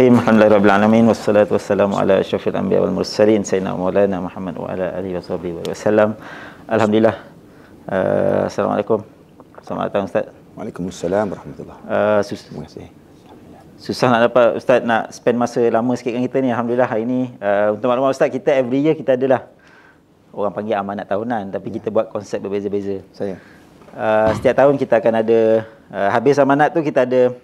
Bismillahirrahmanirrahim. Alhamdulillahi rabbil alamin wassalatu wassalamu ala asyrafil anbiya wal mursalin sayyidina maulana Muhammad wa ala alihi washabihi wa sallam. Alhamdulillah. Uh, assalamualaikum. Selamat datang ustaz. Waalaikumsalam warahmatullahi. Uh, Terima kasih. Susah nak dapat ustaz nak spend masa lama sikit dengan kita ni. Alhamdulillah hari ni uh, untuk maklumat ustaz kita every year kita adalah orang panggil amanat tahunan tapi ya. kita buat konsep berbeza-beza. Saya. Uh, setiap tahun kita akan ada uh, habis amanat tu kita ada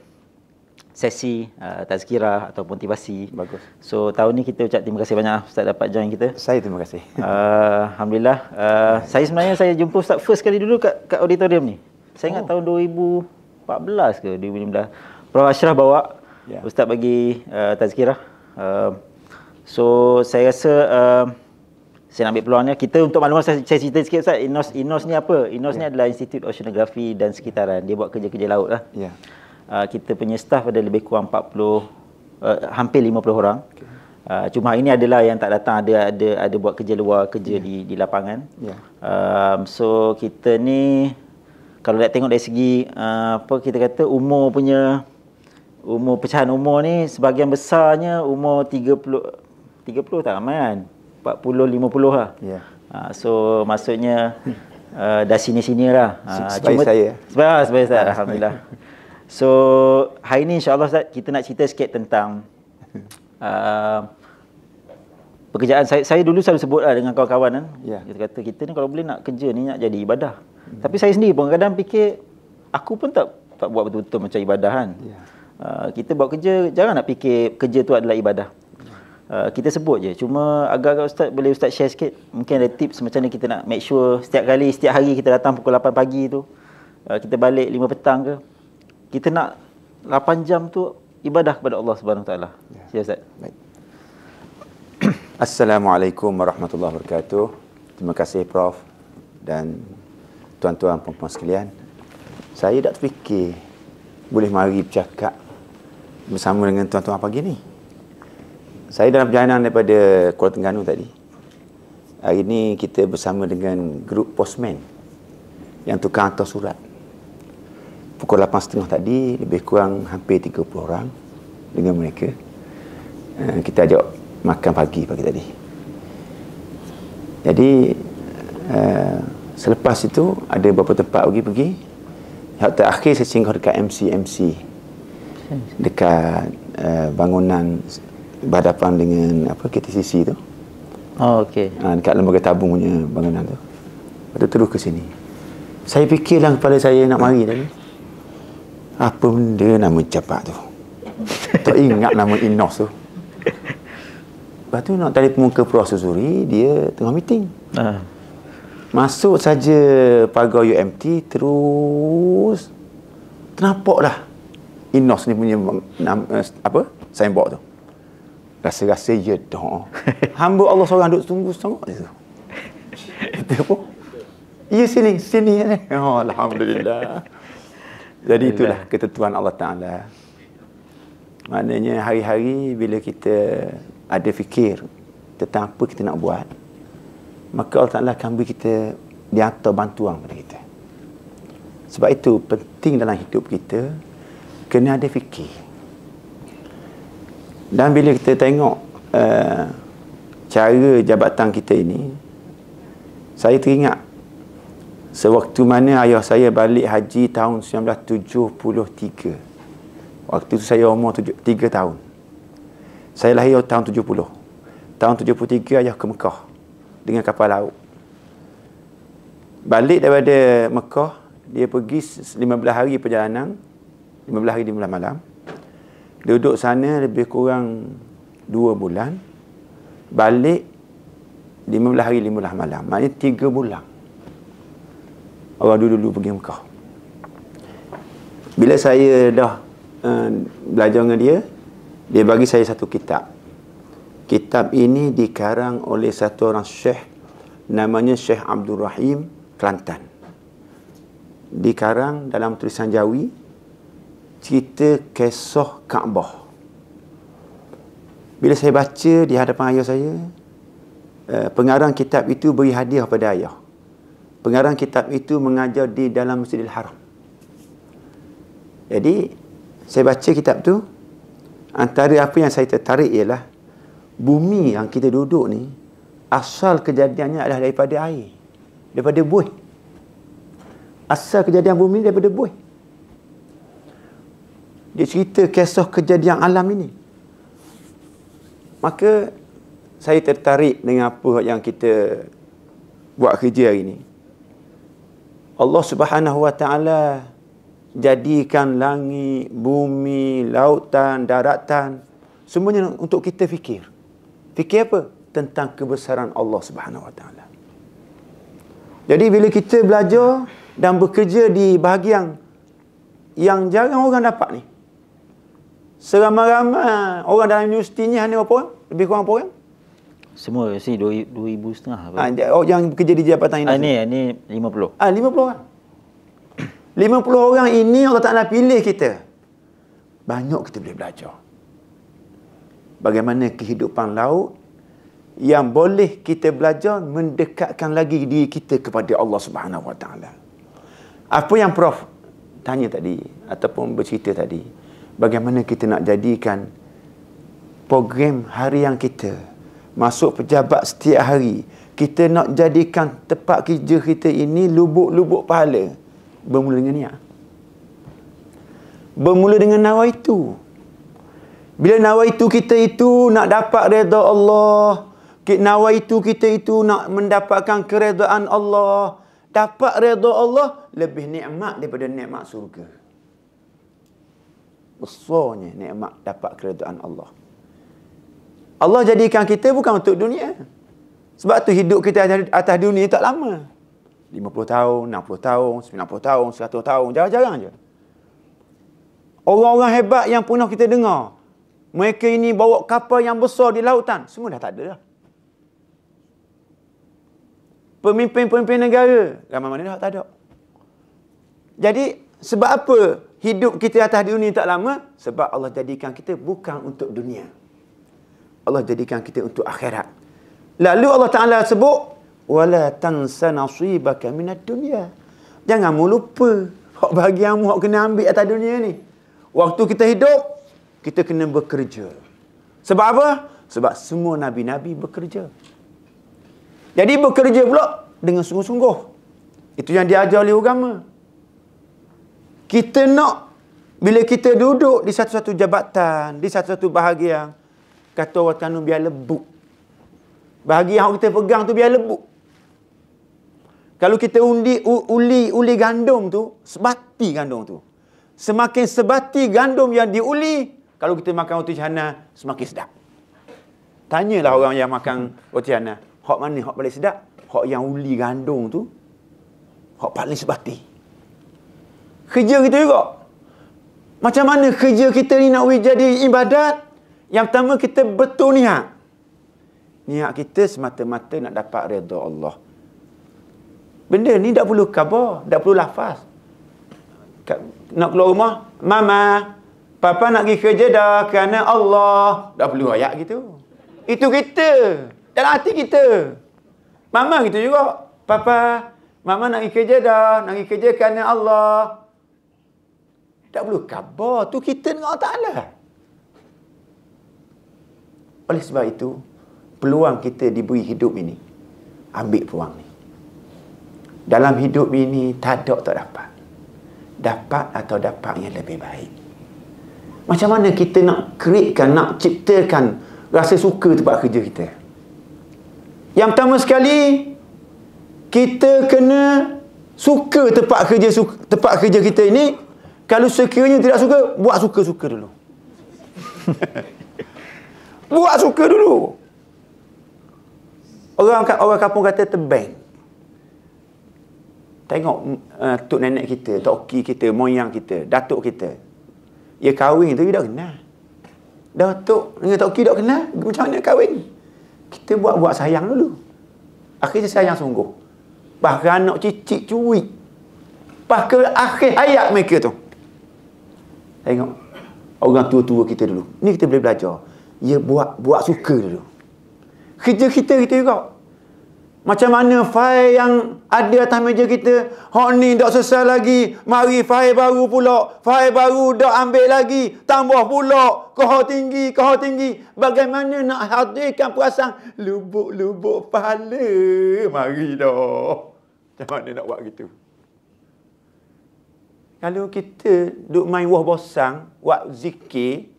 sesi uh, tazkirah atau motivasi. Bagus. So tahun ni kita ucap terima kasih banyak Ustaz dapat join kita. Saya terima kasih. Uh, Alhamdulillah. Uh, saya sebenarnya saya jumpa Ustaz first kali dulu kat, kat auditorium ni. Saya ingat oh. tahun 2014 ke 2015. Prof. Ashraf bawa. Yeah. Ustaz bagi uh, tazkirah. Uh, so saya rasa uh, saya nak ambil peluangnya. Kita untuk maklumat saya, saya cerita sikit Ustaz. Inos, Inos ni apa? Inos yeah. ni ya. adalah Institut Oceanografi dan Sekitaran. Dia buat kerja-kerja laut lah. Yeah. Ah, kita punya staff ada lebih kurang 40 uh, eh, hampir 50 orang. Okay. Uh, cuma ini adalah yang tak datang ada ada ada buat kerja luar, kerja yeah. di di lapangan. Yeah. Um, so kita ni kalau nak tengok dari segi uh, apa kita kata umur punya umur pecahan umur ni sebahagian besarnya umur 30 30 tak ramai kan 40 50 lah. Ya. Yeah. Uh, so maksudnya uh, dah sini-sinilah. Uh, sebab saya. Sebab lah, sebab saya alhamdulillah. So, hari ni insyaAllah Ustaz, kita nak cerita sikit tentang uh, pekerjaan saya. Saya dulu selalu sebut lah dengan kawan-kawan kan. Yeah. Kita kata, kita ni kalau boleh nak kerja ni nak jadi ibadah. Mm. Tapi saya sendiri pun kadang-kadang fikir, aku pun tak tak buat betul-betul macam ibadah kan. Yeah. Uh, kita buat kerja, jangan nak fikir kerja tu adalah ibadah. Uh, kita sebut je. Cuma agak-agak Ustaz, boleh Ustaz share sikit? Mungkin ada tips macam mana kita nak make sure setiap kali, setiap hari kita datang pukul 8 pagi tu. Uh, kita balik 5 petang ke? kita nak 8 jam tu ibadah kepada Allah Subhanahu Wa Taala. Ya Ustaz. Baik. Assalamualaikum warahmatullahi wabarakatuh. Terima kasih Prof dan tuan-tuan puan-puan sekalian. Saya tak terfikir boleh mari bercakap bersama dengan tuan-tuan pagi ni. Saya dalam perjalanan daripada Kuala Terengganu tadi. Hari ini kita bersama dengan grup postman yang tukang atas surat pukul 8.30 tadi lebih kurang hampir 30 orang dengan mereka uh, kita ajak makan pagi pagi tadi jadi uh, selepas itu ada beberapa tempat pergi pergi yang terakhir saya singgah dekat MCMC dekat uh, bangunan berhadapan dengan apa KTCC tu oh ok uh, ah, dekat lembaga tabung punya bangunan tu lepas tu terus ke sini saya fikirlah kepala saya nak mari tadi apa benda nama capak tu tak ingat nama Inos tu lepas tu nak tarik muka prosesuri dia tengah meeting uh. masuk saja pagar UMT terus ternampak lah Inos ni punya nama, eh, apa signboard tu rasa-rasa ya dah hamba Allah seorang duduk tunggu tengok dia tu dia pun ya sini sini oh, Alhamdulillah jadi itulah ketentuan Allah Ta'ala. Maknanya hari-hari bila kita ada fikir tentang apa kita nak buat, maka Allah Ta'ala akan beri kita di atas bantuan kepada kita. Sebab itu penting dalam hidup kita, kena ada fikir. Dan bila kita tengok uh, cara jabatan kita ini, saya teringat sewaktu mana ayah saya balik haji tahun 1973 waktu itu saya umur 7, 3 tahun saya lahir tahun 70 tahun 73 ayah ke Mekah dengan kapal laut balik daripada Mekah dia pergi 15 hari perjalanan 15 hari 15 malam duduk sana lebih kurang 2 bulan balik 15 hari 15 malam maknanya 3 bulan orang dulu-dulu pergi Mekah bila saya dah uh, belajar dengan dia dia bagi saya satu kitab kitab ini dikarang oleh satu orang syekh namanya Syekh Abdul Rahim Kelantan dikarang dalam tulisan Jawi cerita Kesoh Kaabah bila saya baca di hadapan ayah saya uh, pengarang kitab itu beri hadiah pada ayah pengarang kitab itu mengajar di dalam Masjidil Haram. Jadi saya baca kitab tu antara apa yang saya tertarik ialah bumi yang kita duduk ni asal kejadiannya adalah daripada air daripada buih asal kejadian bumi ni daripada buih dia cerita kisah kejadian alam ini maka saya tertarik dengan apa yang kita buat kerja hari ini Allah Subhanahu Wa Taala jadikan langit, bumi, lautan, daratan semuanya untuk kita fikir. Fikir apa? Tentang kebesaran Allah Subhanahu Wa Taala. Jadi bila kita belajar dan bekerja di bahagian yang jarang orang dapat ni. Seramai-ramai orang dalam universitinya hanya berapa orang? Lebih kurang berapa orang? Semua si 2000 setengah. Ah, oh yang kerja di jabatan ini. Ah ni, ni 50. Ah 50 orang. 50 orang ini Allah Taala pilih kita. Banyak kita boleh belajar. Bagaimana kehidupan laut yang boleh kita belajar mendekatkan lagi diri kita kepada Allah Subhanahu Wa Taala. Apa yang prof tanya tadi ataupun bercerita tadi, bagaimana kita nak jadikan program harian kita masuk pejabat setiap hari kita nak jadikan tempat kerja kita ini lubuk-lubuk pahala bermula dengan niat bermula dengan nawaitu bila nawaitu kita itu nak dapat redha Allah kita nawaitu kita itu nak mendapatkan keredaan Allah dapat redha Allah lebih nikmat daripada nikmat surga besarnya nikmat dapat keredaan Allah Allah jadikan kita bukan untuk dunia. Sebab tu hidup kita atas dunia tak lama. 50 tahun, 60 tahun, 90 tahun, 100 tahun, jarang-jarang je. Orang-orang hebat yang pernah kita dengar, mereka ini bawa kapal yang besar di lautan, semua dah tak ada dah. Pemimpin-pemimpin negara, ramai mana dah tak ada. Jadi, sebab apa hidup kita atas dunia tak lama? Sebab Allah jadikan kita bukan untuk dunia. Dunia. Allah jadikan kita untuk akhirat. Lalu Allah Taala sebut wala tansa nasibaka minad dunya. Jangan mu lupa hak bahagianmu hak kena ambil atas dunia ni. Waktu kita hidup kita kena bekerja. Sebab apa? Sebab semua nabi-nabi bekerja. Jadi bekerja pula dengan sungguh-sungguh. Itu yang diajar oleh agama. Kita nak bila kita duduk di satu-satu jabatan, di satu-satu bahagian, Kata orang tanu biar lebuk. Bagi yang kita pegang tu biar lebuk. Kalau kita undi, uli uli gandum tu, sebati gandum tu. Semakin sebati gandum yang diuli, kalau kita makan roti cana, semakin sedap. Tanyalah orang yang makan roti cana. Hak mana hak paling sedap? Hak yang uli gandum tu, hak paling sebati. Kerja kita juga. Macam mana kerja kita ni nak jadi ibadat? Yang pertama kita betul niat. Niat kita semata-mata nak dapat redha Allah. Benda ni tak perlu khabar, tak perlu lafaz. Nak keluar rumah, mama, papa nak pergi kerja dah kerana Allah. Tak perlu ayat gitu. Itu kita. Dalam hati kita. Mama gitu juga. Papa, mama nak pergi kerja dah. Nak pergi kerja kerana Allah. Tak perlu khabar. tu kita dengan Allah Ta'ala. Oleh sebab itu, peluang kita diberi hidup ini. Ambil peluang ni. Dalam hidup ini, tak ada tak dapat. Dapat atau dapat yang lebih baik. Macam mana kita nak createkan, nak ciptakan rasa suka tempat kerja kita? Yang pertama sekali, kita kena suka tempat kerja suka, tempat kerja kita ini. Kalau sekiranya tidak suka, buat suka-suka dulu. Buat suka dulu. Orang orang kampung kata tebang. Tengok uh, tok nenek kita, tok kita, moyang kita, datuk kita. ya kahwin tu dia dah kenal. Datuk dengan tok dah kenal, macam mana kahwin? Kita buat-buat sayang dulu. Akhirnya sayang sungguh. Bahkan anak cicit cuik. Bahkan akhir hayat mereka tu. Tengok. Orang tua-tua kita dulu. Ni kita boleh belajar ia buat buat suka dulu kerja kita kita juga macam mana fail yang ada atas meja kita hok ni dak selesai lagi mari fail baru pula fail baru dak ambil lagi tambah pula kau hok tinggi kau hok tinggi bagaimana nak hadirkan perasaan lubuk-lubuk pahala mari dah macam mana nak buat gitu kalau kita duk main wah bosang buat zikir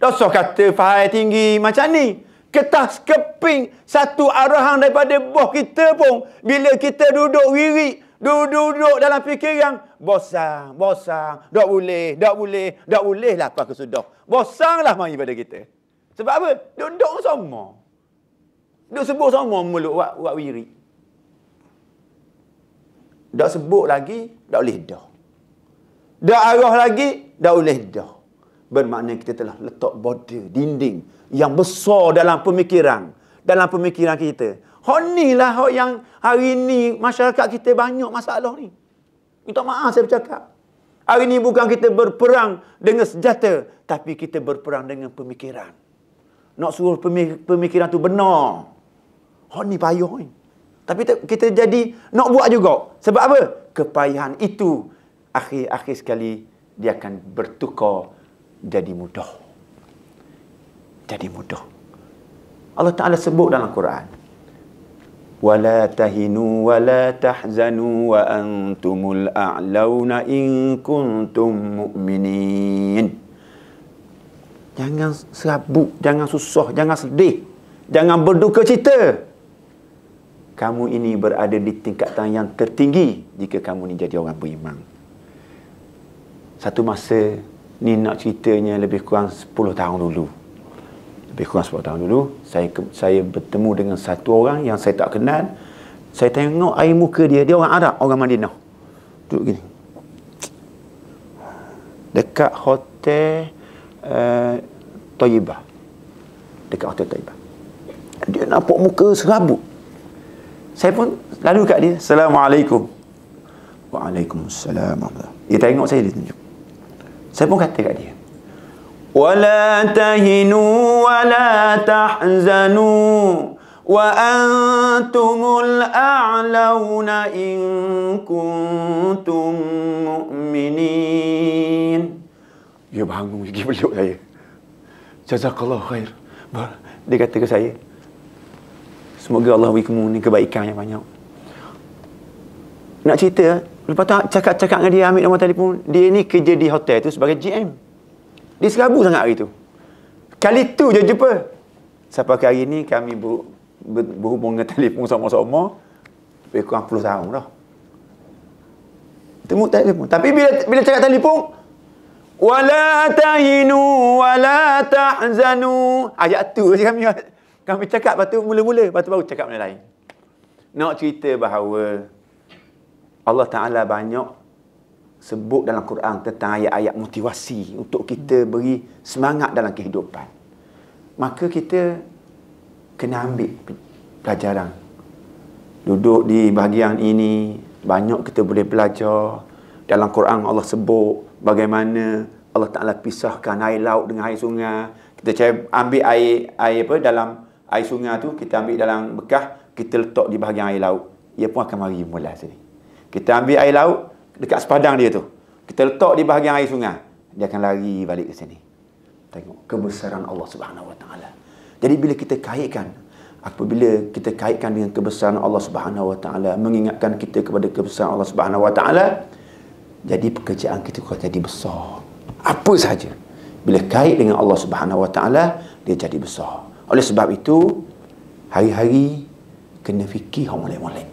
Dosa kata fahai tinggi macam ni. Kertas sekeping satu arahan daripada bos kita pun. Bila kita duduk wiri, duduk-duduk dalam fikir yang bosan, bosan, Tak boleh, tak boleh. Tak boleh lah apa kesudah. Bosanglah mari pada kita. Sebab apa? Duduk semua, Duduk sebut sama mulut buat, buat wirik. Tak sebut lagi, tak boleh dah. duduk arah lagi, tak boleh dah bermakna kita telah letak body dinding yang besar dalam pemikiran. Dalam pemikiran kita. Hak ni lah yang hari ni masyarakat kita banyak masalah ni. Minta maaf saya bercakap. Hari ni bukan kita berperang dengan senjata. Tapi kita berperang dengan pemikiran. Nak suruh pemikiran tu benar. Hak ni payah ni. Tapi kita jadi nak buat juga. Sebab apa? Kepayahan itu akhir-akhir sekali dia akan bertukar jadi mudah. Jadi mudah. Allah Ta'ala sebut dalam Quran. وَلَا تَهِنُوا وَلَا تَحْزَنُوا وَأَنْتُمُ الْأَعْلَوْنَ إِنْ كُنْتُمْ مُؤْمِنِينَ Jangan serabut, jangan susah, jangan sedih, jangan berduka cita. Kamu ini berada di tingkatan yang tertinggi jika kamu ini jadi orang beriman. Satu masa ni nak ceritanya lebih kurang 10 tahun dulu lebih kurang 10 tahun dulu saya saya bertemu dengan satu orang yang saya tak kenal saya tengok air muka dia dia orang Arab orang Madinah duduk gini dekat hotel uh, eh, Toyibah dekat hotel Toyibah dia nampak muka serabut saya pun lalu kat dia Assalamualaikum Waalaikumsalam dia tengok saya dia tunjuk saya pun kata kat dia. Wala tahinu wala tahzanu wa antumul a'launa in kuntum mu'minin. Dia bangun gigi beliau saya. Jazakallah khair. Dia kata ke saya. Semoga Allah beri kamu ni kebaikan yang banyak nak cerita lepas tu cakap-cakap dengan dia ambil nombor telefon dia ni kerja di hotel tu sebagai GM dia serabu sangat hari tu kali tu je jumpa sampai ke hari ni kami ber, ber, berhubung dengan telefon sama-sama lebih kurang puluh tahun dah temu telefon tapi bila bila cakap telefon wala tahinu wala tahzanu ayat tu je kami kami cakap lepas tu mula-mula lepas tu baru cakap benda lain nak cerita bahawa Allah Ta'ala banyak sebut dalam Quran tentang ayat-ayat motivasi untuk kita beri semangat dalam kehidupan. Maka kita kena ambil pelajaran. Duduk di bahagian ini, banyak kita boleh belajar. Dalam Quran Allah sebut bagaimana Allah Ta'ala pisahkan air laut dengan air sungai. Kita ambil air air apa dalam air sungai tu kita ambil dalam bekah, kita letak di bahagian air laut. Ia pun akan mari mula sini. Kita ambil air laut dekat sepadang dia tu. Kita letak di bahagian air sungai. Dia akan lari balik ke sini. Tengok kebesaran Allah Subhanahu Wa Taala. Jadi bila kita kaitkan apabila kita kaitkan dengan kebesaran Allah Subhanahu Wa Taala mengingatkan kita kepada kebesaran Allah Subhanahu Wa Taala jadi pekerjaan kita akan jadi besar. Apa sahaja bila kait dengan Allah Subhanahu Wa Taala dia jadi besar. Oleh sebab itu hari-hari kena fikir orang lain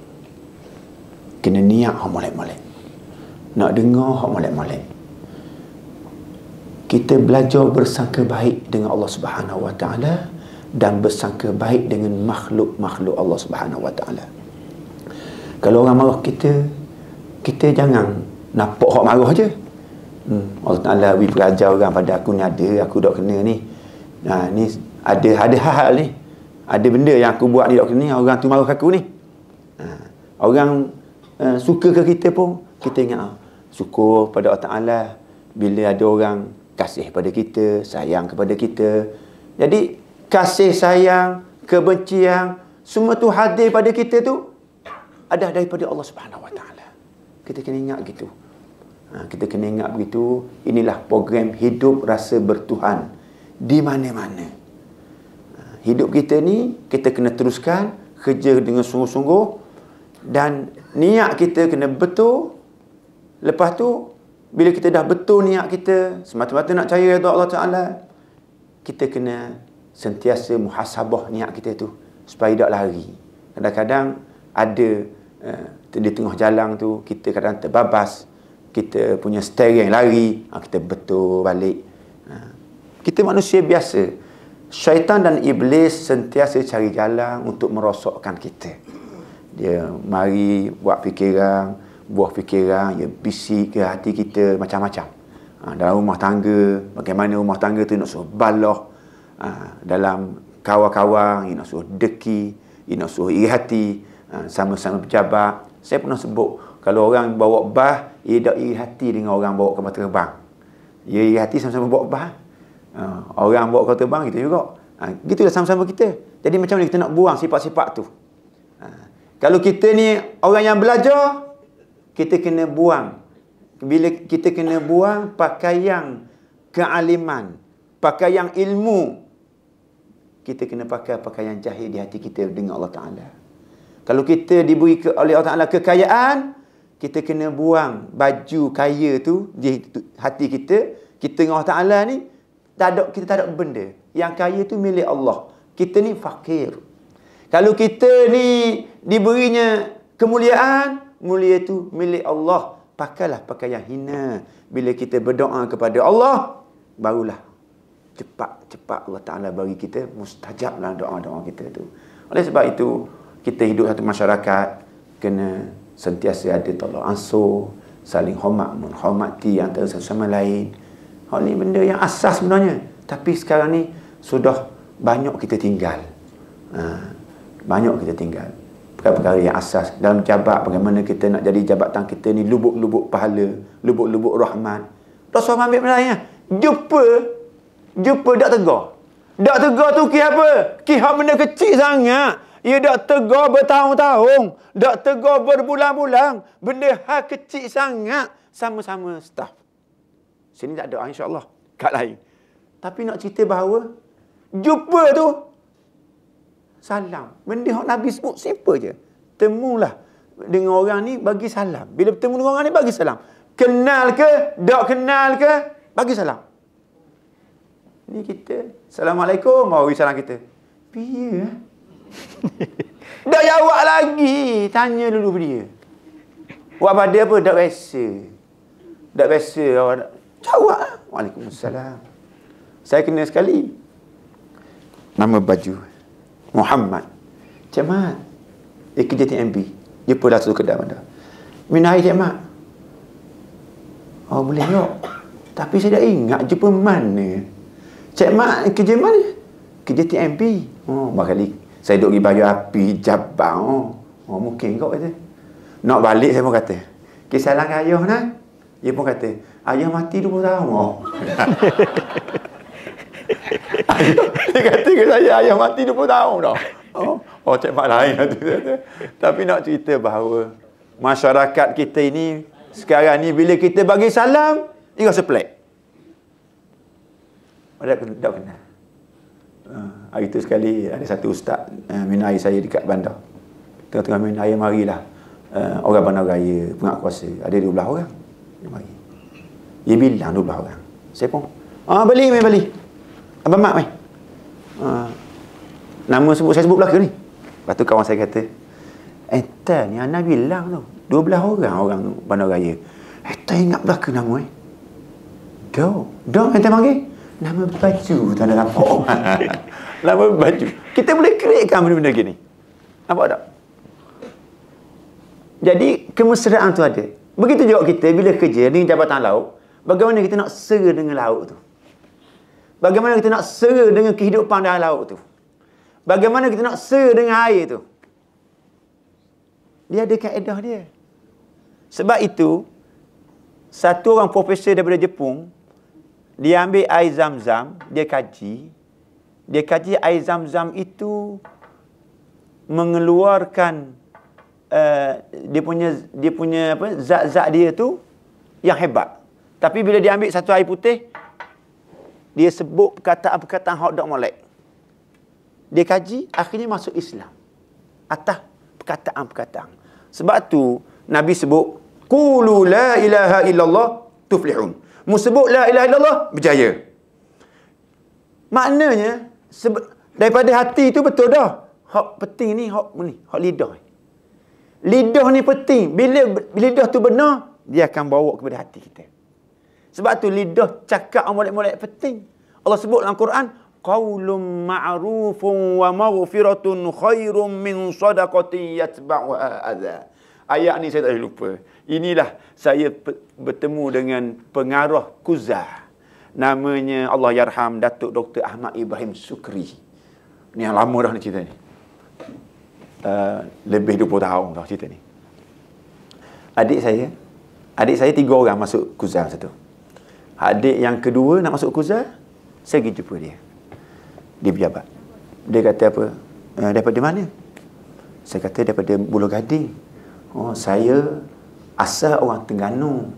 kena niat hak molek-molek nak dengar hak molek-molek kita belajar bersangka baik dengan Allah Subhanahu Wa Taala dan bersangka baik dengan makhluk-makhluk Allah Subhanahu Wa Taala kalau orang marah kita kita jangan nampak hak marah aje hmm, Allah Taala bagi pengajar orang pada aku ni ada aku dah kena ni nah ha, ni ada ada hal-hal ni ada benda yang aku buat ni dok ni orang tu marah aku ni ha, orang Eh, suka ke kita pun kita ingat ah, syukur pada Allah Taala bila ada orang kasih pada kita, sayang kepada kita. Jadi kasih sayang, kebencian semua tu hadir pada kita tu ada daripada Allah Subhanahu Wa Taala. Kita kena ingat gitu. Ha, kita kena ingat begitu inilah program hidup rasa bertuhan di mana-mana. Ha, hidup kita ni kita kena teruskan kerja dengan sungguh-sungguh dan niat kita kena betul lepas tu bila kita dah betul niat kita semata-mata nak cahaya kepada Allah Ta'ala kita kena sentiasa muhasabah niat kita tu supaya tak lari kadang-kadang ada uh, di tengah jalan tu kita kadang terbabas kita punya steering lari ah, kita betul balik ah, kita manusia biasa syaitan dan iblis sentiasa cari jalan untuk merosokkan kita dia mari buat fikiran buah fikiran dia bisik ke hati kita macam-macam ha, dalam rumah tangga bagaimana rumah tangga tu nak suruh balok. ha, dalam kawan-kawan dia nak suruh deki dia nak suruh iri hati ha, sama-sama pejabat saya pernah sebut kalau orang bawa bah dia tak iri hati dengan orang bawa kapal terbang dia iri hati sama-sama bawa bah ha, orang bawa kapal terbang kita juga ha, gitulah sama-sama kita jadi macam mana kita nak buang sifat-sifat tu kalau kita ni orang yang belajar, kita kena buang. Bila kita kena buang pakaian kealiman, pakaian ilmu, kita kena pakai pakaian jahil di hati kita dengan Allah Ta'ala. Kalau kita diberi ke, oleh Allah Ta'ala kekayaan, kita kena buang baju kaya tu di hati kita. Kita dengan Allah Ta'ala ni, tak ada, kita tak ada benda. Yang kaya tu milik Allah. Kita ni fakir. Kalau kita ni diberinya kemuliaan, mulia itu milik Allah. Pakailah pakaian hina. Bila kita berdoa kepada Allah, barulah cepat-cepat Allah Ta'ala bagi kita mustajablah doa-doa kita itu. Oleh sebab itu, kita hidup satu masyarakat, kena sentiasa ada tolong ansur, saling hormat, menghormati yang satu sama lain. Hal ini benda yang asas sebenarnya. Tapi sekarang ni sudah banyak kita tinggal. Uh, banyak kita tinggal perkara-perkara yang asas dalam jabat bagaimana kita nak jadi jabatan kita ni lubuk-lubuk pahala lubuk-lubuk rahmat Rasulullah ambil penanya jumpa jumpa dak tegar dak tegar tu kira apa kira benda kecil sangat ia dak tegar bertahun-tahun dak tegar berbulan-bulan benda hak kecil sangat sama-sama staff sini tak ada insyaAllah kat lain tapi nak cerita bahawa jumpa tu salam. Benda yang Nabi sebut simple je. Temulah dengan orang ni bagi salam. Bila bertemu dengan orang ni bagi salam. Kenal ke, tak kenal ke, bagi salam. Ni kita, Assalamualaikum, mau salam kita. Piye? Dah eh? jawab lagi, tanya dulu dia. Buat pada apa? Tak biasa. Tak biasa. Awak Jawab. Waalaikumsalam. Saya kena sekali. Nama baju. Muhammad. Cik Mat. Eh, kerja TMB. Jumpa lah satu kedai anda. Minah air, Cik Mat. Oh, boleh tak? Tapi saya dah ingat jumpa mana. Cik Mat, kerja mana? Kerja TMB. Oh, bakal Saya duduk pergi baju api, jabang. Oh, oh mungkin kau kata. Nak balik, saya pun kata. Kisah langkah ayah, nak? Dia pun kata, ayah mati dulu tahun. Oh. dia kata ke saya ayah mati 20 tahun dah. Oh, oh cik Mak lain lah tu. Tapi nak cerita bahawa masyarakat kita ini sekarang ni bila kita bagi salam, dia rasa pelik. Ada kena tak kena. Uh, hari tu sekali ada satu ustaz uh, ah, minum air saya dekat bandar. Tengah-tengah minum air marilah. Uh, ah, orang bandar raya, pengak kuasa. Ada 12 orang. Dia mari. Dia bilang 12 orang. Saya pun. Ah, beli, main beli. Abang mak weh. Uh, nama sebut saya sebut belaka ni. Lepas tu kawan saya kata, "Eh, tel, ni anak bilang tu. 12 orang orang tu bandar raya. Eh, tel ingat belaka nama eh." Do, do ente panggil nama baju tak ada apa. nama baju. Kita boleh kreatkan benda-benda gini. Nampak tak? Jadi kemesraan tu ada. Begitu juga kita bila kerja di jabatan laut, bagaimana kita nak serah dengan laut tu? Bagaimana kita nak sera dengan kehidupan dalam laut tu? Bagaimana kita nak sera dengan air tu? Dia ada kaedah dia. Sebab itu, satu orang profesor daripada Jepun, dia ambil air zam-zam, dia kaji. Dia kaji air zam-zam itu mengeluarkan uh, dia punya dia punya apa zat-zat dia tu yang hebat. Tapi bila dia ambil satu air putih, dia sebut perkataan-perkataan Hadad molek. Dia kaji, akhirnya masuk Islam. Atas perkataan-perkataan. Sebab tu Nabi sebut, Kulu la ilaha illallah tuflihun. Mu sebut la ilaha illallah, berjaya. Maknanya, daripada hati tu betul dah. Hak penting ni, hak ni, hak lidah. Lidah ni penting. Bila lidah tu benar, dia akan bawa kepada hati kita. Sebab tu lidah cakap amulik-amulik penting. Allah sebut dalam Quran, qaulum ma'rufun wa maghfiratun khairum min sadaqati yatba'uha adza. Ayat ni saya tak boleh lupa. Inilah saya bertemu dengan pengarah Kuzah. Namanya Allah Yarham Datuk Dr. Ahmad Ibrahim Sukri. Ni yang lama dah ni cerita ni. Uh, lebih 20 tahun dah cerita ni. Adik saya, adik saya tiga orang masuk Kuzah satu. Adik yang kedua nak masuk kuzal, saya pergi jumpa dia. Dia pejabat. Dia kata apa? E, daripada mana? Saya kata daripada Bulu Gading. Oh, saya asal orang tengganu,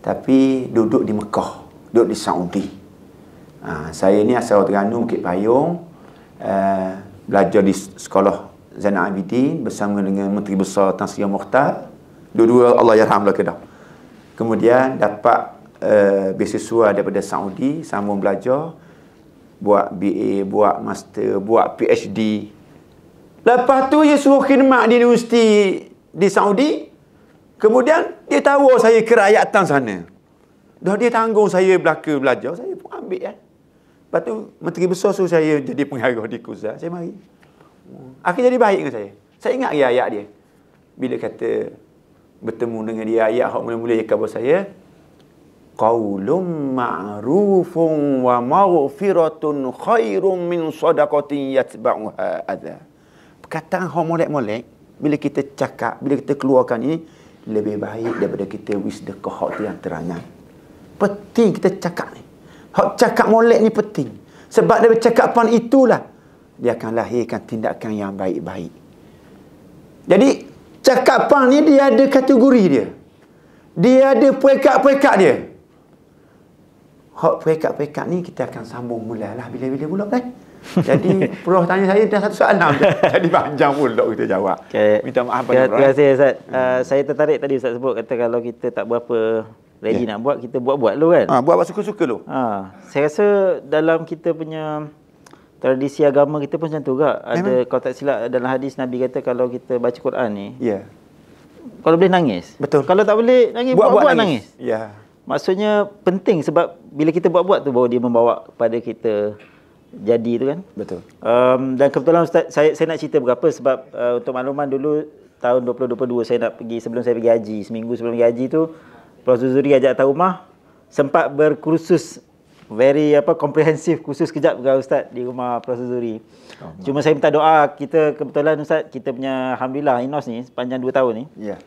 Tapi duduk di Mekah. Duduk di Saudi. Ha, saya ni asal orang Terengganu, Bukit Payung. Uh, belajar di sekolah Zainal Abidin bersama dengan Menteri Besar Tan Sri Mokhtar. Dua-dua Allah Yarham lah Kemudian dapat Eh, beasiswa daripada Saudi sambung belajar buat BA buat master buat PhD lepas tu dia suruh khidmat di universiti di Saudi kemudian dia tahu oh, saya kerakyatan sana dah dia tanggung saya belaka belajar saya pun ambil eh. lepas tu menteri besar suruh saya jadi pengarah di Kuzah, saya mari akhirnya jadi baik dengan saya saya ingat lagi ayat dia bila kata bertemu dengan dia ayat hak mula-mula dia kabar saya qawlum ma'rufun wa maufiratun khairun min sadaqatin yatba'uha adha. Perkataan hormat molek-molek, bila kita cakap, bila kita keluarkan ini, lebih baik daripada kita wish wisdekah tu yang terangan. Penting kita cakap ni. Hak cakap molek ni penting. Sebab cakap cakapan itulah, dia akan lahirkan tindakan yang baik-baik. Jadi, cakap cakapan ni dia ada kategori dia. Dia ada perekat-perekat dia hak pekat-pekat ni kita akan sambung mula lah bila-bila pula kan jadi perlu tanya saya dah satu soalan dah jadi panjang pula kita jawab okay. minta maaf banyak terima, terima kasih Ustaz hmm. uh, saya tertarik tadi Ustaz sebut kata kalau kita tak berapa ready yeah. nak buat kita buat-buat dulu kan ha, buat-buat suka-suka dulu ha, saya rasa dalam kita punya tradisi agama kita pun macam tu juga ada Amen. kalau tak silap dalam hadis Nabi kata kalau kita baca Quran ni ya yeah. kalau boleh nangis betul kalau tak boleh nangis buat-buat, buat-buat nangis, nangis. ya yeah. maksudnya penting sebab bila kita buat-buat tu bawa dia membawa kepada kita jadi tu kan betul um, dan kebetulan ustaz saya saya nak cerita berapa sebab uh, untuk makluman dulu tahun 2022 saya nak pergi sebelum saya pergi haji seminggu sebelum pergi haji tu Prof Zuri ajak tahu rumah sempat berkursus very apa komprehensif kursus kejap dengan ustaz di rumah Prof Zuri oh, cuma saya minta doa kita kebetulan ustaz kita punya alhamdulillah inos ni sepanjang 2 tahun ni yeah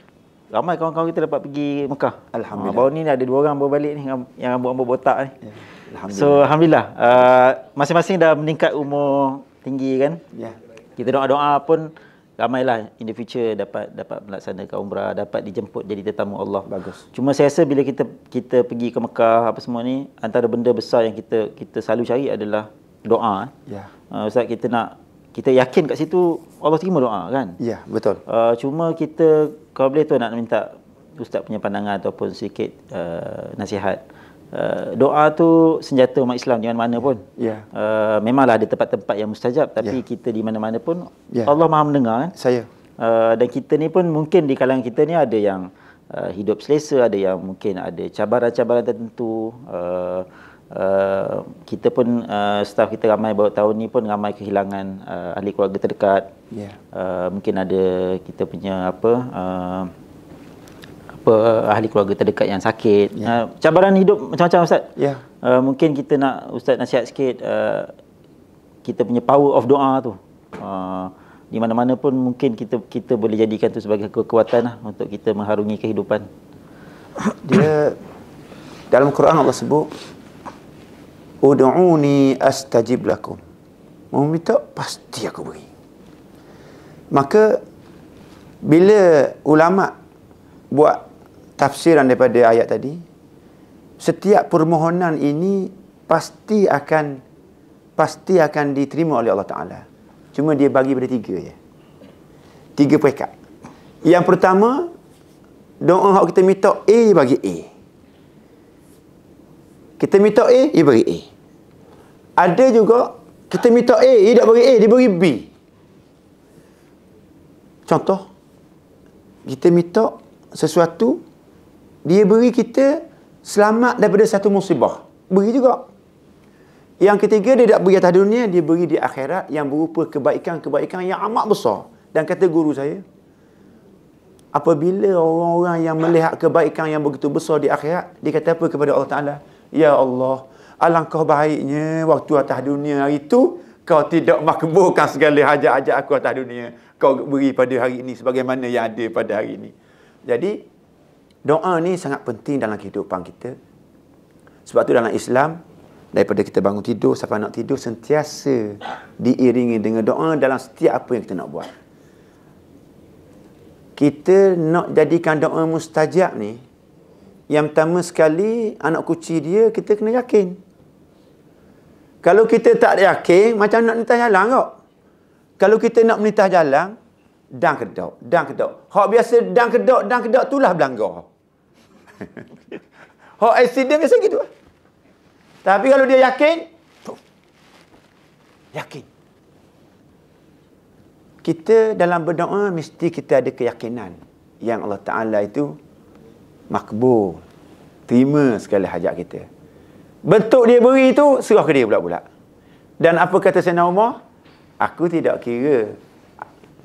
ramai kawan-kawan kita dapat pergi Mekah. Alhamdulillah. Uh, baru ni ada dua orang baru balik ni yang rambut-rambut botak ni. Ya, alhamdulillah. So alhamdulillah uh, masing-masing dah meningkat umur tinggi kan? Ya. Yeah. Kita doa-doa pun ramailah in the future dapat dapat melaksanakan umrah, dapat dijemput jadi tetamu Allah. Bagus. Cuma saya rasa bila kita kita pergi ke Mekah apa semua ni antara benda besar yang kita kita selalu cari adalah doa. Eh. Ya. Yeah. Uh, Ustaz kita nak kita yakin kat situ Allah terima doa kan? Ya, yeah, betul. Uh, cuma kita kalau boleh tu nak minta ustaz punya pandangan ataupun sikit uh, nasihat uh, doa tu senjata umat Islam di mana-mana pun yeah. uh, memanglah ada tempat-tempat yang mustajab tapi yeah. kita di mana-mana pun yeah. Allah maha mendengar kan? saya uh, dan kita ni pun mungkin di kalangan kita ni ada yang uh, hidup selesa ada yang mungkin ada cabaran-cabaran tertentu uh, uh, kita pun uh, staff kita ramai bawa tahun ni pun ramai kehilangan uh, ahli keluarga terdekat. Yeah. Ya. Uh, mungkin ada kita punya apa uh, apa ahli keluarga terdekat yang sakit. Yeah. Ya. Uh, cabaran hidup macam-macam ustaz. Yeah. Ya. Uh, mungkin kita nak ustaz nasihat sikit uh, kita punya power of doa tu. Uh, di mana-mana pun mungkin kita kita boleh jadikan tu sebagai kekuatan lah untuk kita mengharungi kehidupan. Dia dalam Quran Allah sebut Udu'uni astajib lakum. Mau minta, pasti aku beri. Maka, bila ulama buat tafsiran daripada ayat tadi, setiap permohonan ini pasti akan pasti akan diterima oleh Allah Ta'ala. Cuma dia bagi pada tiga je. Tiga perikat. Yang pertama, doa yang kita minta A, bagi A. Kita minta A, dia bagi A. Ada juga, kita minta A, dia tak bagi A, dia bagi B. Contoh, kita minta sesuatu, dia beri kita selamat daripada satu musibah. Beri juga. Yang ketiga, dia tak beri atas dunia, dia beri di akhirat yang berupa kebaikan-kebaikan yang amat besar. Dan kata guru saya, apabila orang-orang yang melihat kebaikan yang begitu besar di akhirat, dia kata apa kepada Allah Ta'ala? Ya Allah, alangkah baiknya waktu atas dunia hari itu kau tidak makbulkan segala hajat-hajat aku atas dunia. Kau beri pada hari ini sebagaimana yang ada pada hari ini. Jadi, doa ni sangat penting dalam kehidupan kita. Sebab tu dalam Islam, daripada kita bangun tidur, siapa nak tidur, sentiasa diiringi dengan doa dalam setiap apa yang kita nak buat. Kita nak jadikan doa mustajab ni, yang pertama sekali, anak kuci dia kita kena yakin. Kalau kita tak yakin, macam nak menitah jalan kok. Kalau kita nak menitah jalan, dan kedok, dan kedok. Hak biasa dan kedok, dan kedok itulah belanggar. Hak accident biasa gitu. Tapi kalau dia yakin, yakin. Kita dalam berdoa mesti kita ada keyakinan yang Allah Ta'ala itu makbul terima segala hajat kita bentuk dia beri tu serah ke dia pula-pula dan apa kata Sayyidina Umar aku tidak kira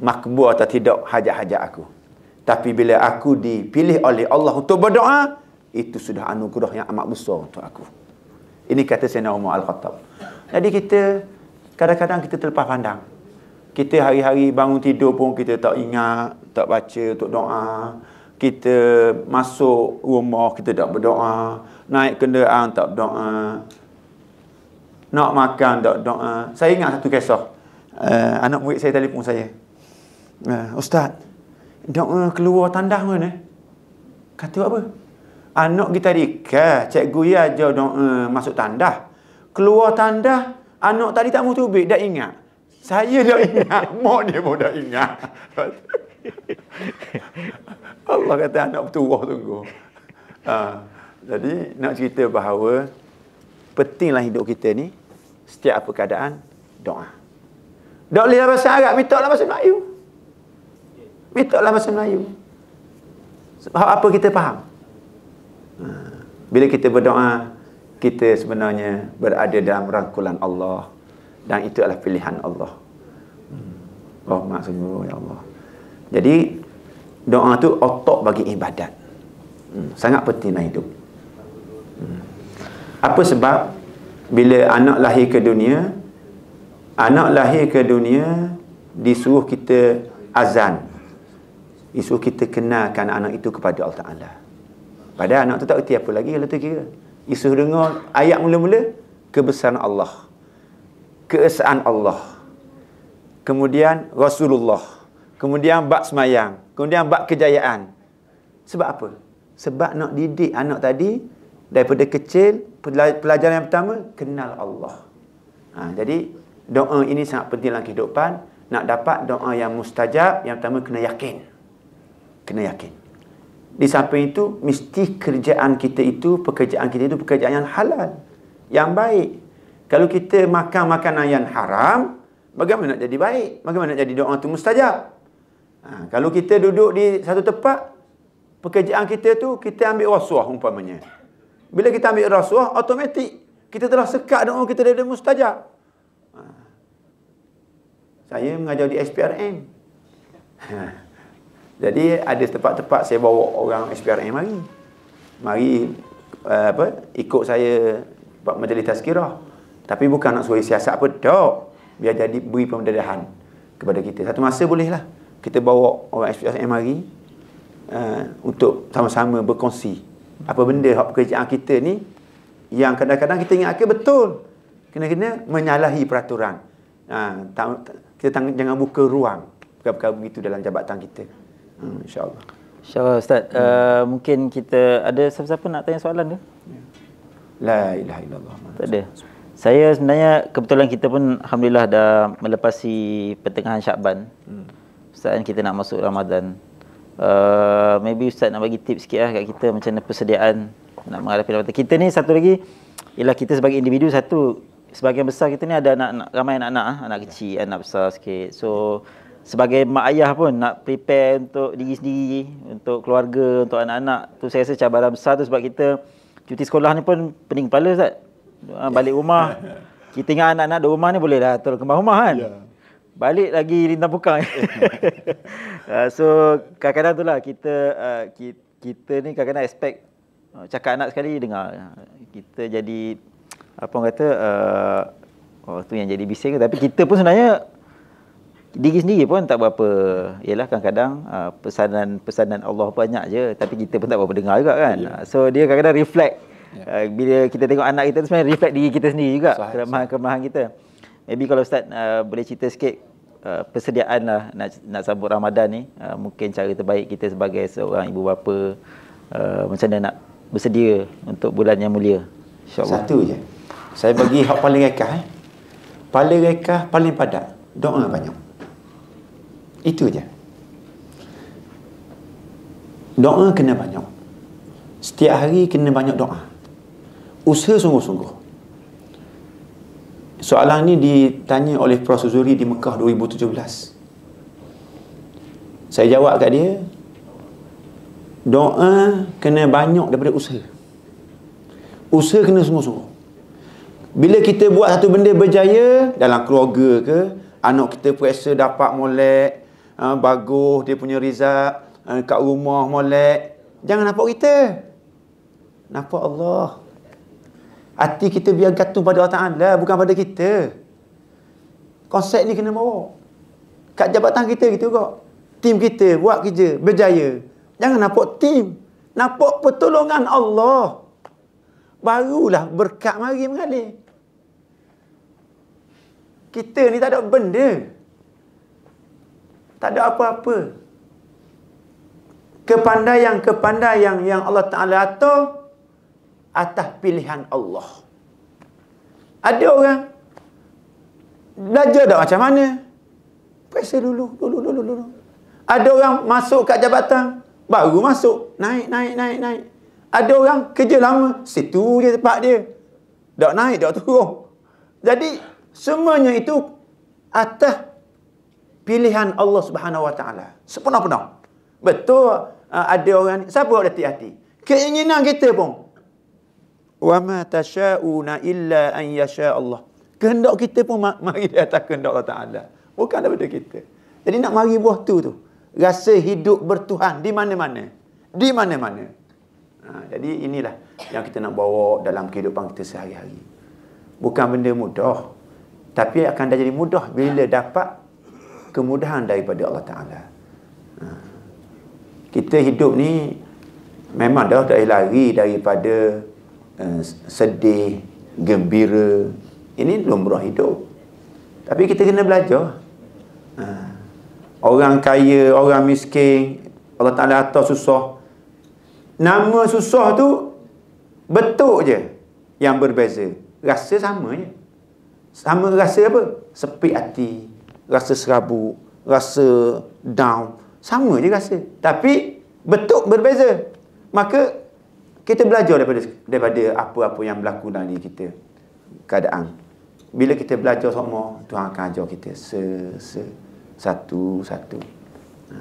makbul atau tidak hajat-hajat aku tapi bila aku dipilih oleh Allah untuk berdoa itu sudah anugerah yang amat besar untuk aku ini kata Sayyidina Umar Al-Khattab jadi kita kadang-kadang kita terlepas pandang kita hari-hari bangun tidur pun kita tak ingat tak baca untuk doa kita masuk rumah kita tak berdoa naik kenderaan tak berdoa nak makan tak berdoa saya ingat satu kisah uh, anak murid saya telefon saya uh, ustaz doa keluar tandas mana kata apa anak kita dikah cikgu ya ajar doa masuk tandas keluar tandas anak tadi tak mau tubik dah ingat saya dah ingat mak dia pun dah ingat Allah kata anak bertuah tu kau. Ha, jadi nak cerita bahawa pentinglah hidup kita ni setiap apa keadaan doa. Tak boleh bahasa agak, minta lah bahasa Melayu. Minta lah bahasa Melayu. Sebab apa kita faham? Ah, bila kita berdoa, kita sebenarnya berada dalam rangkulan Allah. Dan itu adalah pilihan Allah. Oh, hmm. maksudmu, ya Allah. Jadi, doa tu otak bagi ibadat hmm. sangat penting lah itu hmm. apa sebab bila anak lahir ke dunia anak lahir ke dunia disuruh kita azan disuruh kita kenalkan anak itu kepada Allah Ta'ala padahal anak tu tak kerti apa lagi kalau tu kira disuruh dengar ayat mula-mula kebesaran Allah keesaan Allah kemudian Rasulullah Kemudian bak semayang. Kemudian bak kejayaan. Sebab apa? Sebab nak didik anak tadi daripada kecil, pelajaran yang pertama, kenal Allah. Ha, jadi, doa ini sangat penting dalam kehidupan. Nak dapat doa yang mustajab, yang pertama kena yakin. Kena yakin. Di samping itu, mesti kerjaan kita itu, pekerjaan kita itu, pekerjaan yang halal. Yang baik. Kalau kita makan makanan yang haram, bagaimana nak jadi baik? Bagaimana nak jadi doa itu mustajab? Ha, kalau kita duduk di satu tempat, pekerjaan kita tu kita ambil rasuah umpamanya. Bila kita ambil rasuah, otomatik kita telah sekat doa kita dari mustajab. Ha. Saya mengajar di SPRM. Ha. Jadi ada tempat-tempat saya bawa orang SPRM mari. Mari eh, apa ikut saya buat majlis tazkirah. Tapi bukan nak suai siasat apa, dok. Biar jadi beri pemberdayaan kepada kita. Satu masa bolehlah kita bawa orang SPSM hari uh, eh, untuk sama-sama berkongsi apa benda hak pekerjaan kita ni yang kadang-kadang kita ingat ke betul kena-kena menyalahi peraturan ha, kita tang, jangan buka ruang perkara-perkara begitu dalam jabatan kita hmm, insyaAllah insyaAllah Ustaz hmm. uh, mungkin kita ada siapa-siapa nak tanya soalan ke? la ilaha illallah tak ada saya sebenarnya kebetulan kita pun Alhamdulillah dah melepasi pertengahan syakban hmm. Ustaz kita nak masuk Ramadan uh, Maybe Ustaz nak bagi tips sikit lah kat kita Macam mana persediaan nak menghadapi Ramadan Kita ni satu lagi Ialah kita sebagai individu satu sebagai besar kita ni ada anak, anak ramai anak-anak lah, Anak kecil, yeah. anak besar sikit So sebagai mak ayah pun nak prepare untuk diri sendiri Untuk keluarga, untuk anak-anak Tu saya rasa cabaran besar tu sebab kita Cuti sekolah ni pun pening kepala Ustaz ah, Balik rumah Kita ingat anak-anak di rumah ni boleh lah Turun kembang rumah kan yeah balik lagi lintang pukang. uh, so kadang-kadang lah kita uh, ki- kita ni kadang-kadang expect uh, cakap anak sekali dengar. Kita jadi apa orang kata uh, oh tu yang jadi bising tapi kita pun sebenarnya diri sendiri pun tak berapa ialah kadang-kadang uh, pesanan-pesanan Allah banyak je tapi kita pun tak berapa dengar juga kan. Yeah. Ya. So dia kadang-kadang reflect yeah. Ya. uh, bila kita tengok anak kita tu sebenarnya reflect diri kita sendiri juga kelemahan-kelemahan kita maybe kalau ustaz uh, boleh cerita sikit uh, persediaan lah nak nak sambut Ramadan ni uh, mungkin cara terbaik kita sebagai seorang ibu bapa uh, macam mana nak bersedia untuk bulan yang mulia insyaallah satu je saya bagi hak paling rekah eh paling rekah paling padat doa banyak itu je doa kena banyak setiap hari kena banyak doa usaha sungguh-sungguh Soalan ini ditanya oleh Prof. Zuri di Mekah 2017. Saya jawab kat dia, doa kena banyak daripada usaha. Usaha kena sungguh-sungguh. Bila kita buat satu benda berjaya, dalam keluarga ke, anak kita periksa dapat molek, ha, bagus dia punya rizab, ha, kat rumah molek, jangan nampak kita. Nampak Allah. Hati kita biar gantung pada Allah Ta'ala lah, Bukan pada kita Konsep ni kena bawa Kat jabatan kita, gitu juga Tim kita buat kerja, berjaya Jangan nampak tim Nampak pertolongan Allah Barulah berkat mari mengalir Kita ni tak ada benda Tak ada apa-apa Kepandaian-kepandaian yang Allah Ta'ala atur atas pilihan Allah. Ada orang belajar dah macam mana? Pesel dulu, dulu, dulu, dulu. Ada orang masuk kat jabatan, baru masuk, naik, naik, naik, naik. Ada orang kerja lama, situ je tempat dia. Tak naik, tak turun. Jadi, semuanya itu atas pilihan Allah Subhanahu Wa Taala. Sepenuh-penuh. Betul uh, ada orang, siapa orang hati-hati? Keinginan kita pun wa ma tasha'una illa an yasha Allah. Kehendak kita pun mari di atas kehendak Allah Taala. Bukan daripada kita. Jadi nak mari buah tu tu. Rasa hidup bertuhan di mana-mana. Di mana-mana. Ha, jadi inilah yang kita nak bawa dalam kehidupan kita sehari-hari. Bukan benda mudah. Tapi akan dah jadi mudah bila dapat kemudahan daripada Allah Ta'ala. Ha. Kita hidup ni memang dah tak lari daripada Eh, sedih, gembira. Ini lumrah hidup. Tapi kita kena belajar. Eh, orang kaya, orang miskin, Allah Ta'ala atas susah. Nama susah tu betul je yang berbeza. Rasa sama je. Sama rasa apa? Sepi hati, rasa serabut, rasa down. Sama je rasa. Tapi betul berbeza. Maka kita belajar daripada daripada apa-apa yang berlaku dalam diri kita keadaan bila kita belajar semua Tuhan akan ajar kita se, se satu satu ha.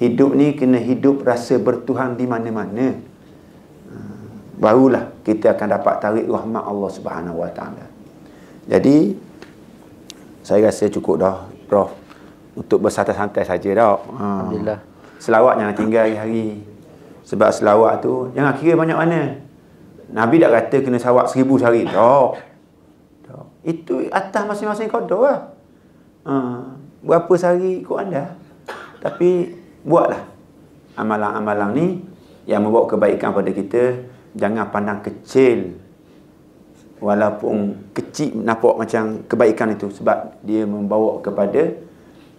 hidup ni kena hidup rasa bertuhan di mana-mana ha. barulah kita akan dapat tarik rahmat Allah Subhanahu Wa Taala jadi saya rasa cukup dah prof untuk bersantai-santai saja dah ha. alhamdulillah selawat tinggal hari-hari sebab selawat tu Jangan kira banyak mana Nabi dah kata kena sawak seribu sehari Tak Itu atas masing-masing kodoh lah ha. Berapa sehari ikut anda Tapi Buatlah Amalan-amalan ni Yang membawa kebaikan pada kita Jangan pandang kecil Walaupun kecil nampak macam kebaikan itu Sebab dia membawa kepada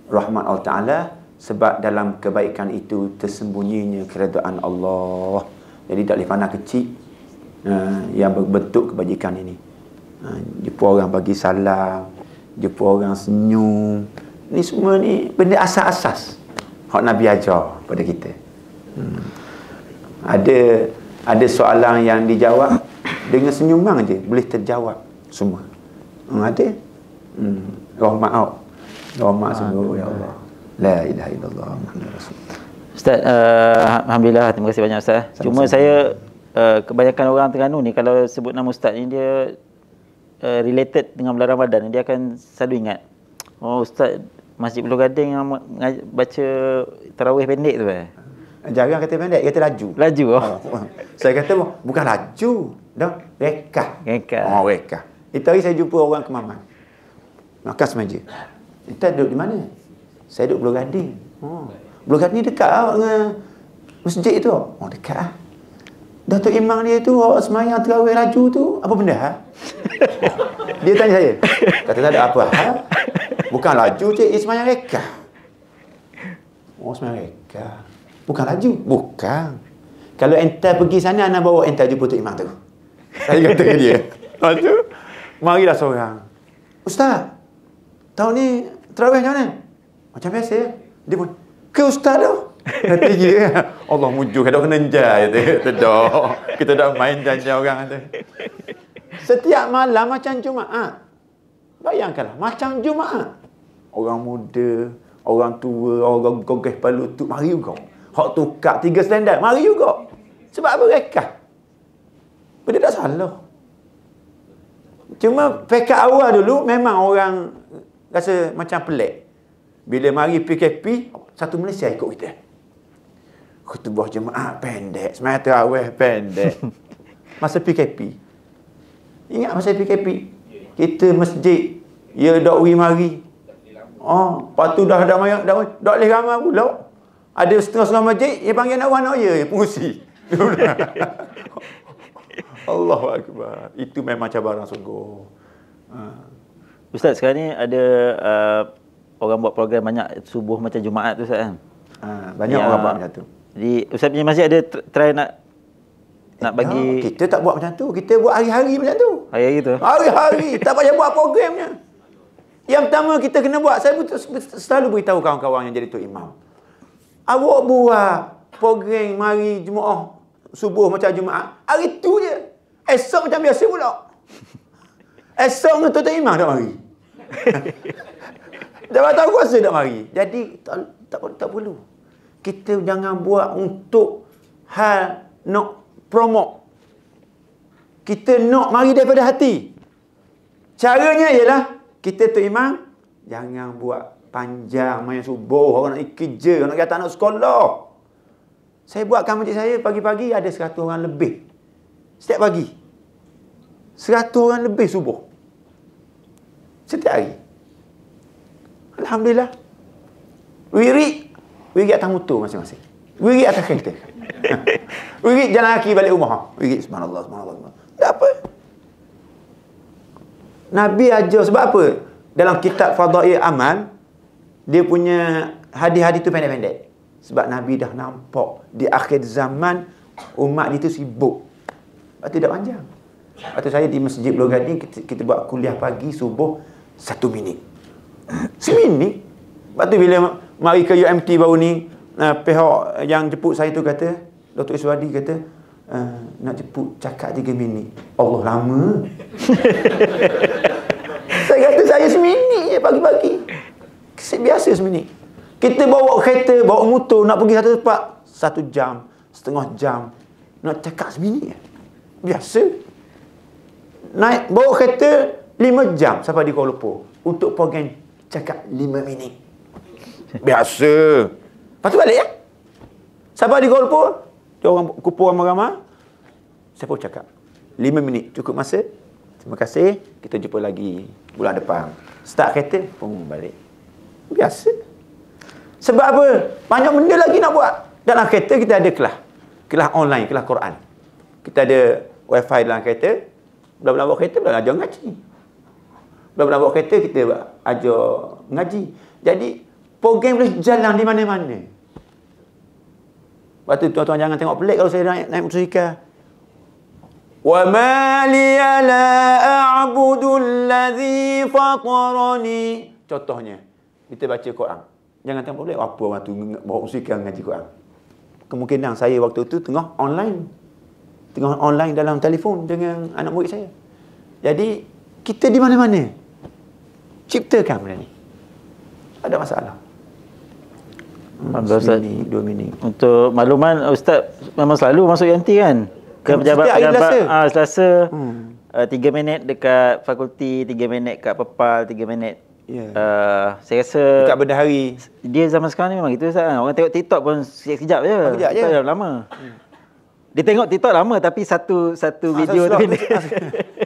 Rahmat Allah Ta'ala sebab dalam kebaikan itu tersembunyinya keredaan Allah jadi tak boleh pandang kecil uh, yang berbentuk kebajikan ini uh, jumpa orang bagi salam jumpa orang senyum ni semua ni benda asas-asas hak Nabi ajar pada kita hmm. ada ada soalan yang dijawab dengan senyuman je boleh terjawab semua hmm, ada hmm. rahmat out oh. rahmat ah, semua ya Allah La ilaha illallah Ustaz, uh, Alhamdulillah Terima kasih banyak Ustaz sama Cuma saya uh, Kebanyakan orang Terengganu ni Kalau sebut nama Ustaz ni Dia uh, Related dengan bulan Ramadan Dia akan selalu ingat Oh Ustaz Masjid Pulau Gading yang baca tarawih pendek tu eh? Jarang kata pendek, kata laju. Laju? Oh. Ah, oh. Saya kata bukan laju. Dah, rekah. Rekah. Oh, rekah. Itu hari saya jumpa orang kemaman. Makan semaja. Kita duduk di mana? Saya duduk Blok Gading. Oh. Ha. Blok Gading dekat lah dengan masjid tu. Oh, dekat lah. Datuk Imam dia tu, awak semayang terawih raju tu, apa benda? Ha? dia tanya saya. Kata tak ada apa. Ha? Bukan laju cik, dia semayang reka. Oh, semayang reka. Bukan laju? Bukan. Kalau entah pergi sana, anak bawa entah jumpa Tok Imam tu. Saya kata ke dia. Lepas tu, marilah seorang. Ustaz, tahun ni terawih macam mana? Macam biasa ya? Dia pun Ke ustaz tu Kata dia ya? Allah mujur Kadang kena jai Tidak Kita dah main janji orang Kata Setiap malam macam Jumaat Bayangkanlah Macam Jumaat Orang muda Orang tua Orang gogeh palutuk Mari juga Hak tukar tiga selendang Mari juga Sebab apa mereka Benda tak salah Cuma fakat awal dulu Memang orang Rasa macam pelik bila mari PKP, satu Malaysia ikut kita. Khutbah jemaah pendek. Semangat terawih pendek. Masa PKP. Ingat masa PKP? Kita masjid. Ya, dok uri mari. Oh, lepas tu dah ada mayat. Dah, dah boleh ramai pula. Ada setengah-setengah masjid. Dia panggil nak wana ya. ya Pengusi. Allah Akbar. Itu memang cabaran sungguh. Ha. Ustaz, sekarang ni ada... Uh, orang buat program banyak subuh macam Jumaat tu Ustaz kan? Ha, banyak ya, orang buat macam tu. Jadi Ustaz punya masjid ada try nak nak eh, bagi... No, ya, kita tak buat macam tu. Kita buat hari-hari macam tu. Hari-hari tu? Hari-hari. tak payah buat programnya. Yang pertama kita kena buat. Saya pun selalu beritahu kawan-kawan yang jadi tu imam. Awak buat program mari Jumaat subuh macam Jumaat. Hari tu je. Esok macam biasa pula. Esok tu tu imam tak mari. Dia tak tahu kuasa nak mari. Jadi tak, tak, tak perlu. Kita jangan buat untuk hal nak promote. Kita nak mari daripada hati. Caranya ialah kita tu imam jangan buat panjang main subuh orang nak kerja, orang nak datang nak sekolah. Saya buat majlis saya pagi-pagi ada 100 orang lebih. Setiap pagi. 100 orang lebih subuh. Setiap hari. Alhamdulillah. Wiri, Wirik atas motor masing-masing. Wirik atas kereta. Ha. Wirik jalan kaki balik rumah. Wirik subhanallah, subhanallah, Tak apa. Nabi ajar sebab apa? Dalam kitab Fadha'i Amal, dia punya hadis-hadis tu pendek-pendek. Sebab Nabi dah nampak di akhir zaman, umat itu sibuk. Sebab tidak panjang. Atau saya di Masjid Blok Gading, kita buat kuliah pagi, subuh, satu minit. Seminit. Lepas tu bila mari ke UMT baru ni, uh, pihak yang jemput saya tu kata, Dr. Iswadi kata, uh, nak jemput cakap tiga minit. Allah lama. saya kata saya seminit je pagi-pagi. Biasa seminit. Kita bawa kereta, bawa motor, nak pergi satu tempat, satu jam, setengah jam. Nak cakap seminit. Biasa. Naik, bawa kereta, lima jam sampai di Kuala Lumpur. Untuk program cakap lima minit. Biasa. Lepas tu balik ya. Sabar di gol pun. Dia orang kumpul ramai-ramai. Siapa cakap? Lima minit cukup masa. Terima kasih. Kita jumpa lagi bulan depan. Start kereta, pun balik. Biasa. Sebab apa? Banyak benda lagi nak buat. Dalam kereta kita ada kelas. Kelas online, kelas Quran. Kita ada wifi dalam kereta. Belum-belum buat kereta, belum ajar ngaji. Belum-belum buat kereta, kita buat Ajo ngaji. Jadi program boleh jalan di mana-mana. Waktu tuan-tuan jangan tengok pelik kalau saya naik naik motosikal. Wa ma li la a'budu allazi fatarani. Contohnya kita baca Quran. Jangan tengok pelik apa orang tu bawa musikal ngaji Quran. Kemungkinan saya waktu tu tengah online. Tengah online dalam telefon dengan anak murid saya. Jadi kita di mana-mana. Ciptakan benda ni. Ada masalah. Ustaz, ini, dua minit. Untuk makluman Ustaz memang selalu masuk Yanti kan? Ke pejabat-pejabat ah, selasa. Hmm. Uh, tiga minit dekat fakulti, tiga minit dekat pepal, tiga minit. Yeah. Ya. Uh, saya rasa... Dekat benda hari. Dia zaman sekarang ni memang gitu Ustaz kan? Orang tengok TikTok pun sekejap je. Ah, sekejap je. Dah lama. Hmm. Dia tengok TikTok lama tapi satu satu ah, video tu.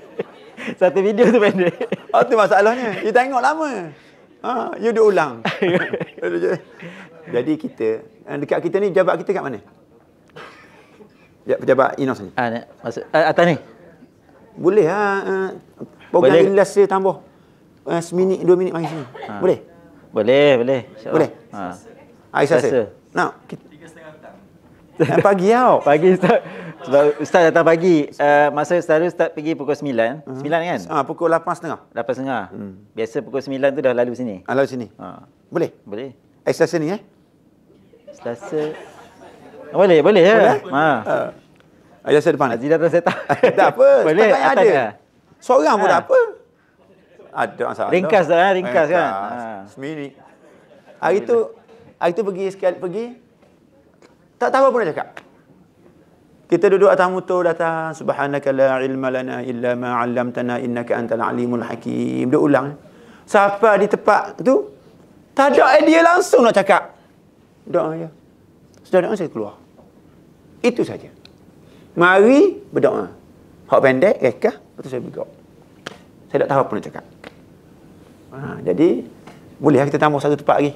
Satu video tu pendek. Oh, tu masalahnya. You tengok lama. Ha, you duduk ulang. Jadi kita, eh, dekat kita ni, jabat kita kat mana? Pejabat, ya, pejabat Inos ni? Ha, nak, maksud, ah, atas ni? Boleh lah. Uh, Bukan boleh. ilas dia tambah. Uh, seminit, dua minit panggil sini. Ha. Boleh? Boleh, boleh. Boleh? Ha. Aisyah Sir. Nak? Tiga petang. Eh, pagi tau. Pagi start. Sebab Ustaz datang pagi. Uh, masa saudara Ustaz pergi pukul 9. Hmm. 9 kan? Ha, pukul 8.30. 8.30. Hmm. Biasa pukul 9 tu dah lalu sini. Ha, lalu sini. Ha. Boleh? Boleh. Eh, selasa ni eh? Selasa. Oh, boleh, boleh. Ya? Boleh. Ha. Ha. Ayah saya depan. Haji datang saya tak. Eh, tak apa. Boleh. Tak ada. Ya? Seorang ha. pun tak apa. Ada masalah. Ringkas dah, ha? eh, ringkas, ringkas kan. Ha. Semini. Hari tu, hari tu pergi sekali, pergi. Tak tahu apa nak cakap. Kita duduk atas motor datang subhanaka la ilma lana illa ma 'allamtana innaka antal alimul hakim. Dia ulang. Siapa di tempat tu? Tak ada idea langsung nak cakap. Doa ya. Sudah doa saya keluar. Itu saja. Mari berdoa. Hak pendek, rekah, lepas saya bergerak. Saya tak tahu apa nak cakap. Ha, jadi, boleh lah kita tambah satu tempat lagi?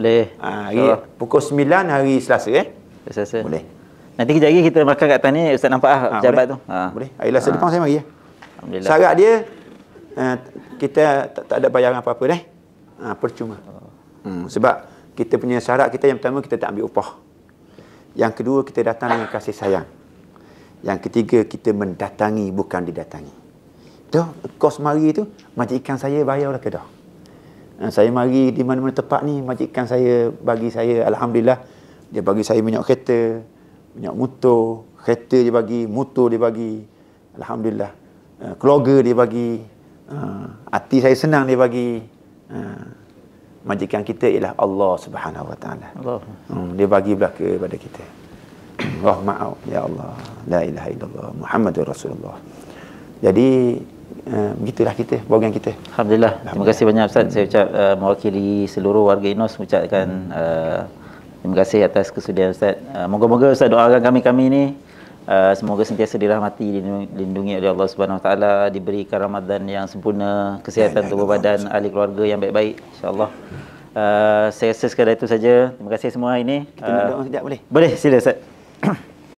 Boleh. Ha, hari, so. pukul 9 hari Selasa. Eh? Selasa. Boleh. Nanti kejap lagi kita makan kat tani Ustaz nampak lah ha, ah, jabat boleh. tu. Ha. Boleh. Ayolah saya ha. depan saya mari. Ya. Alhamdulillah. Syarat dia uh, kita tak, tak ada bayaran apa-apa deh. Ha, percuma. Hmm, sebab kita punya syarat kita yang pertama kita tak ambil upah. Yang kedua kita datang dengan kasih sayang. Yang ketiga kita mendatangi bukan didatangi. Tu kos mari tu majikan saya bayar lah kedah. Ha, saya mari di mana-mana tempat ni majikan saya bagi saya alhamdulillah dia bagi saya minyak kereta, punya motor, kereta dia bagi, motor dia bagi. Alhamdulillah. Uh, keluarga dia bagi. Eh, hati saya senang dia bagi. Eh, majikan kita ialah Allah Subhanahu Wa Taala. Allah. Hmm, dia bagi belaka kepada kita. Allah Rahmat ya Allah. La ilaha illallah Muhammadur Rasulullah. Jadi Uh, begitulah kita bagian kita Alhamdulillah. Alhamdulillah terima kasih banyak Ustaz saya ucap uh, mewakili seluruh warga Inos mengucapkan hmm. Terima kasih atas kesediaan Ustaz. Uh, moga-moga Ustaz doakan kami-kami ini uh, ah, semoga sentiasa dirahmati dilindungi oleh Allah Subhanahu Wa Taala, diberikan Ramadan yang sempurna, kesihatan tubuh badan, ahli keluarga yang baik-baik insya-Allah. Uh, saya rasa sekadar itu saja. Terima kasih semua ini. Kita uh, nak doa sekejap boleh? Boleh, sila Ustaz.